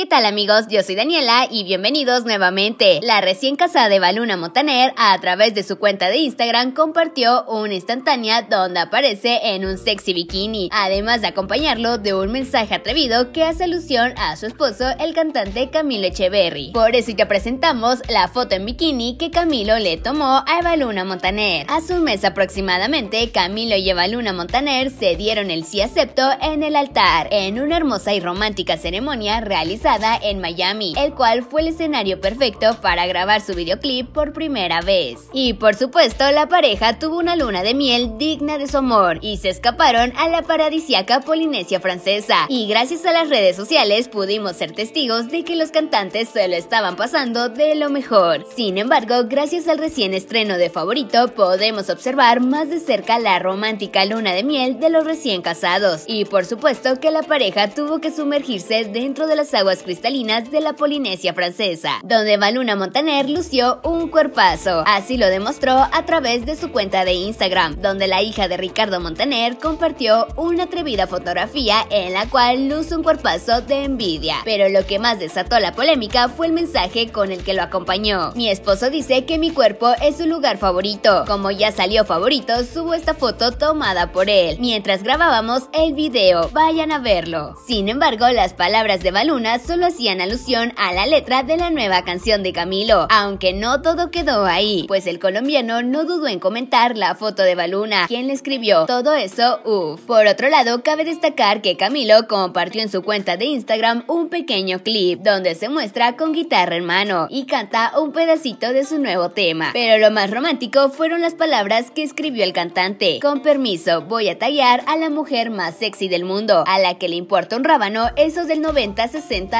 ¿Qué tal amigos? Yo soy Daniela y bienvenidos nuevamente. La recién casada de Baluna Montaner a través de su cuenta de Instagram compartió una instantánea donde aparece en un sexy bikini, además de acompañarlo de un mensaje atrevido que hace alusión a su esposo, el cantante Camilo Echeverry. Por eso te presentamos la foto en bikini que Camilo le tomó a Evaluna Montaner. Hace un mes aproximadamente, Camilo y Evaluna Montaner se dieron el sí acepto en el altar, en una hermosa y romántica ceremonia realizada en Miami, el cual fue el escenario perfecto para grabar su videoclip por primera vez. Y por supuesto, la pareja tuvo una luna de miel digna de su amor y se escaparon a la paradisiaca Polinesia francesa. Y gracias a las redes sociales pudimos ser testigos de que los cantantes se lo estaban pasando de lo mejor. Sin embargo, gracias al recién estreno de Favorito, podemos observar más de cerca la romántica luna de miel de los recién casados. Y por supuesto que la pareja tuvo que sumergirse dentro de las aguas cristalinas de la Polinesia francesa, donde Valuna Montaner lució un cuerpazo. Así lo demostró a través de su cuenta de Instagram, donde la hija de Ricardo Montaner compartió una atrevida fotografía en la cual luce un cuerpazo de envidia. Pero lo que más desató la polémica fue el mensaje con el que lo acompañó. Mi esposo dice que mi cuerpo es su lugar favorito. Como ya salió favorito, subo esta foto tomada por él mientras grabábamos el video. Vayan a verlo. Sin embargo, las palabras de Baluna solo hacían alusión a la letra de la nueva canción de Camilo, aunque no todo quedó ahí, pues el colombiano no dudó en comentar la foto de Baluna, quien le escribió todo eso, uff. Por otro lado, cabe destacar que Camilo compartió en su cuenta de Instagram un pequeño clip donde se muestra con guitarra en mano y canta un pedacito de su nuevo tema. Pero lo más romántico fueron las palabras que escribió el cantante. Con permiso, voy a tallar a la mujer más sexy del mundo, a la que le importa un rábano, esos del 90-60